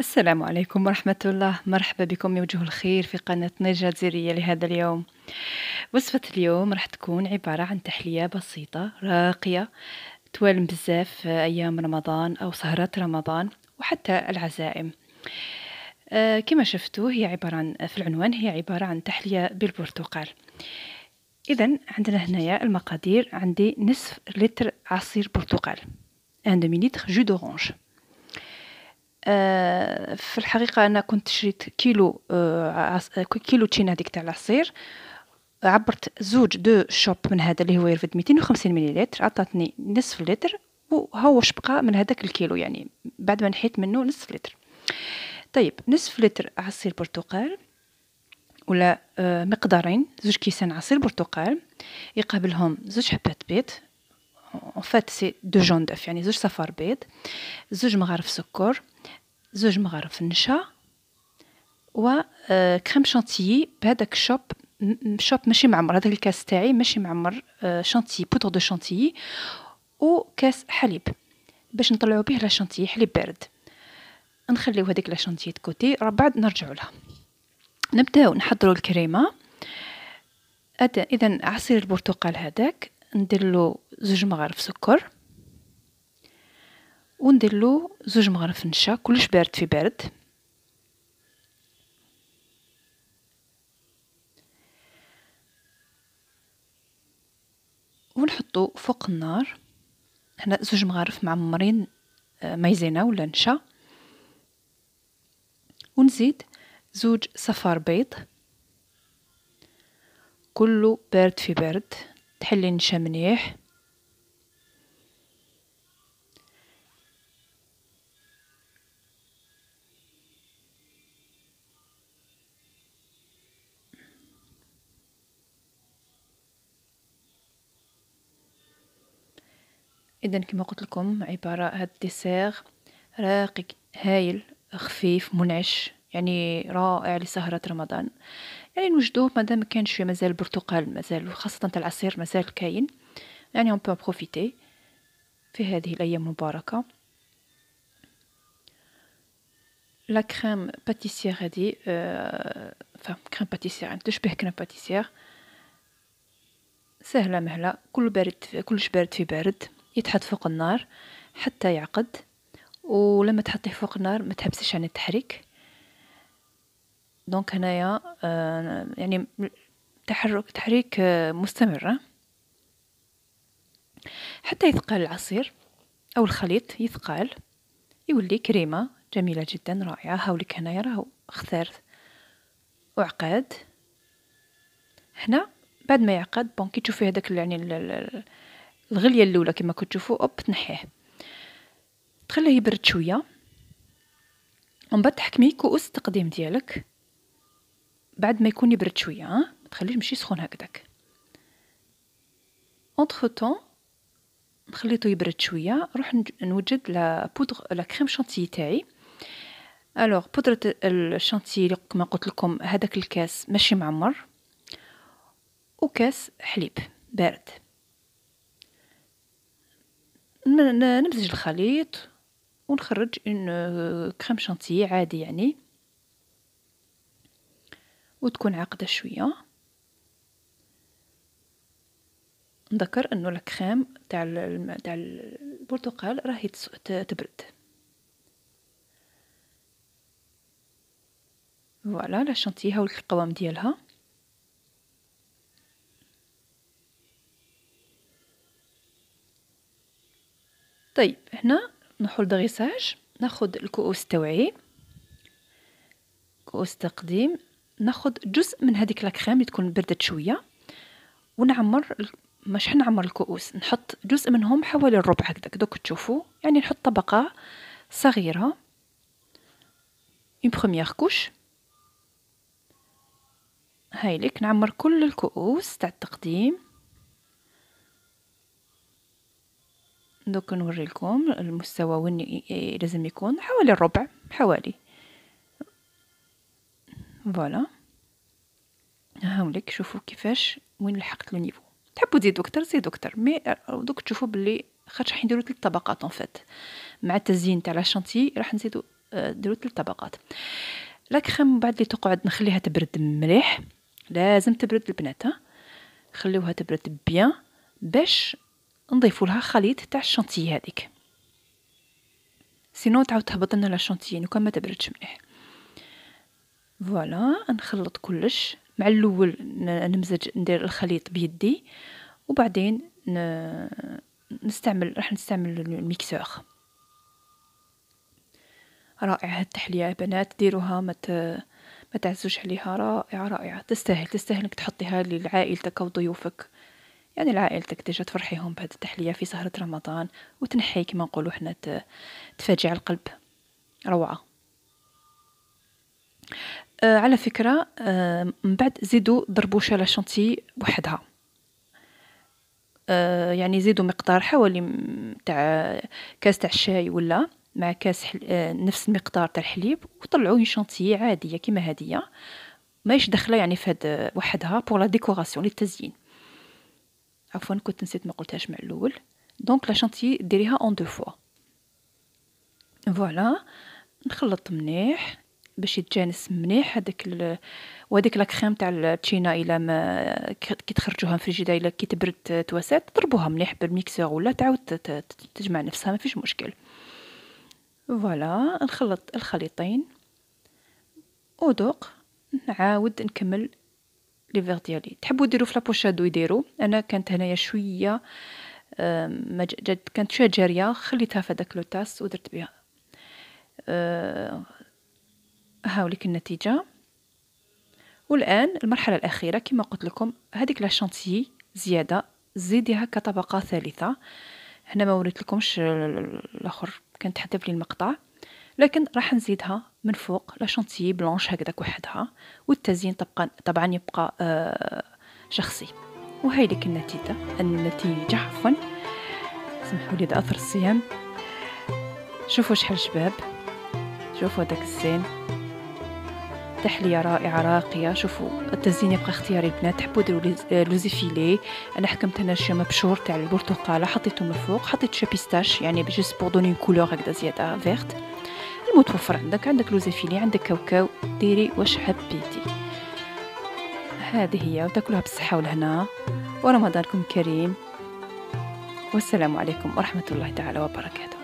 السلام عليكم ورحمة الله مرحبا بكم يوجه الخير في قناة نجا زيرية لهذا اليوم وصفة اليوم راح تكون عبارة عن تحلية بسيطة راقية توالم بزاف في أيام رمضان أو سهرات رمضان وحتى العزائم آه، كما شفتوا هي عبارة عن في العنوان هي عبارة عن تحلية بالبرتقال إذا عندنا هنايا المقادير عندي نصف لتر عصير برتقال 1 مليتر جو دورانج في الحقيقة أنا كنت شريت كيلو آه، كيلو تشينا هذيك تاع العصير عبرت زوج دو شوب من هذا اللي هو يرفد 250 مليلتر عطاتني نصف لتر وهو شبقى بقى من هذاك الكيلو يعني بعد ما نحيت منه نصف لتر طيب نصف لتر عصير برتقال ولا آه، مقدارين زوج كيسان عصير برتقال يقابلهم زوج حبات بيض اون فات سي دو جون يعني زوج صفار بيض زوج مغارف سكر زوج مغارف النشا كريم شانتيي آه، بهذاك الشوب شوب ماشي معمر هذاك الكاس تاعي ماشي معمر شانتيي بودر دو شانتيي وكاس حليب باش نطلعو به شانتيي حليب بارد نخليو هذيك لاشانتيي كوتي راه بعد نرجعو لها نبداو نحضرو الكريمه اذا عصير البرتقال هذاك ندير له زوج مغارف سكر له زوج مغارف نشا كلش بارد في بارد ونحطو فوق النار هنا زوج مغارف معمرين آه، مايزينا ولا نشا ونزيد زوج صفار بيض كله بارد في بارد تحلي النشا مليح اذا كما قلت لكم عباره هاد الديسير راقي هايل خفيف منعش يعني رائع لسهرة رمضان يعني نوجدوه مادام كان شوية مازال برتقال مازال خاصة تاع العصير مازال كاين يعني اون بو بروفيتي في هذه الأيام المباركة لا كريم باتيسير هادي آه كريم باتيسير تشبه كريم باتيسير سهلة مهلة كل بارد كلش بارد في بارد يتحط فوق النار حتى يعقد ولما تحطيه فوق النار ما تحبسش عن يعني التحريك دونك هنايا آه، يعني تحرك تحريك آه، مستمرة حتى يثقل العصير أو الخليط يثقل يولي كريمة جميلة جدا رائعة هاوليك هنايا راهو اختار وعقاد هنا بعد ما يعقد بون كي تشوفي هذاك يعني الغليه الاولى كما كتشوفوا اوب تنحيه تخليه يبرد شويه ومن بعد تحكمي كؤوس التقديم ديالك بعد ما يكون يبرد شويه ها ما تخليش ماشي سخون هكذاك اونطخ تو نخليته يبرد شويه نروح نوجد لا بودغ لا كريم شانتيي تاعي الوغ بودرة الشانتيي كما قلت لكم هذاك الكاس ماشي معمر وكاس حليب بارد نمزج الخليط ونخرج اون كريم شانتي عادي يعني وتكون عاقدة شوية نذكر انه الكريم تاع تاع البرتقال راهي تبرد فوالا لا شانتي هاو القوام ديالها طيب هنا نروحو دغيساج ناخد الكؤوس التوعي كؤوس تقديم ناخد جزء من هذيك لاكريم اللي تكون بردت شويه ونعمر مش حنعمر الكؤوس نحط جزء منهم حوالي الربع هكذاك دوك تشوفوا يعني نحط طبقه صغيره اون بروميير كوش هايلك نعمر كل الكؤوس تاع التقديم دوك نوري لكم المستوى وين لازم يكون حوالي الربع حوالي فوالا ليك شوفوا كيفاش وين لحقت لو نيفو تحبوا تزيدوا اكثر زيدوا اكثر مي آه، دوك تشوفوا بلي خاطر راح نديرو ثلاث طبقات اون فات مع التزيين تاع لا شانتي راح نزيدو نديروا آه، ثلاث طبقات لا كريم بعد اللي تقعد نخليها تبرد مليح لازم تبرد البنات ها خليوها تبرد بيان باش نضيفوا لها خليط تاع الشانتيي هذيك سينو تعاود تهبط لنا لا شانتيه يعني كان ما تبردش مليح فوالا نخلط كلش مع الاول نمزج ندير الخليط بيدي وبعدين نستعمل راح نستعمل الميكسور رائعة التحليه يا بنات ديروها ما ما تعزوش عليها رائعة رائعة تستاهل تستاهل انك تحطيها لعائلتك وضيوفك يعني لعائلتك تجي تفرحيهم بهذه التحلية في سهرة رمضان وتنحي كما نقولوا حنا تفاجع القلب روعة آه على فكرة آه من بعد زيدوا شالة لاشونتي وحدها آه، يعني زيدوا مقدار حوالي تاع كاس تاع الشاي ولا مع كاس حل... آه، نفس المقدار تاع الحليب وطلعوا اون عاديه كيما هاديه ماهيش داخله يعني في هاد وحدها بور لا ديكوراسيون للتزيين عفوا كنت نسيت ما قلتهاش مع الاول دونك لا شانتي ديريها اون دو فوا فوالا نخلط مليح باش يتجانس مليح هذاك ال... وهذيك لا كريم تاع التشينا الا ما كي تخرجوها من الفريجيدا الا كي تبرد تواسات تضربوها مليح بالميكسور ولا تعاود تجمع نفسها ما فيش مشكل فوالا نخلط الخليطين ودوق نعاود نكمل لي فيغ ديالي تحبوا ديروا في لابوشادو يديروا انا كانت هنايا شويه ما جد كانت شويه جاريه خليتها في داك لو تاس ودرت بها ها آه، هاوليك النتيجه والان المرحله الاخيره كما قلت لكم هذيك لا شانتيي زياده زيديها كطبقه ثالثه هنا ما وريت لكمش الاخر كنت حذف لي المقطع لكن راح نزيدها من فوق لا شانتيي بلونش هكذاك وحدها والتزيين طبقا طبعا يبقى آه شخصي وهي لك النتيجة النتيجة عفوا سمحوا لي أثر الصيام شوفوا شحال شباب شوفوا داك الزين تحلية رائعة راقية شوفوا التزيين يبقى اختياري البنات تحبوا ديروا آه، لوزيفيلي انا حكمت هنا شي مبشور تاع البرتقالة حطيته من فوق حطيت شابيستاش بيستاش يعني جوست بور دوني كولور هكذا زيادة فيرت المتوفر عندك عندك لوزيفيلي عندك كاوكاو ديري واش حبيتي هذه هي وتاكلوها بالصحه والهنا ورمضانكم كريم والسلام عليكم ورحمه الله تعالى وبركاته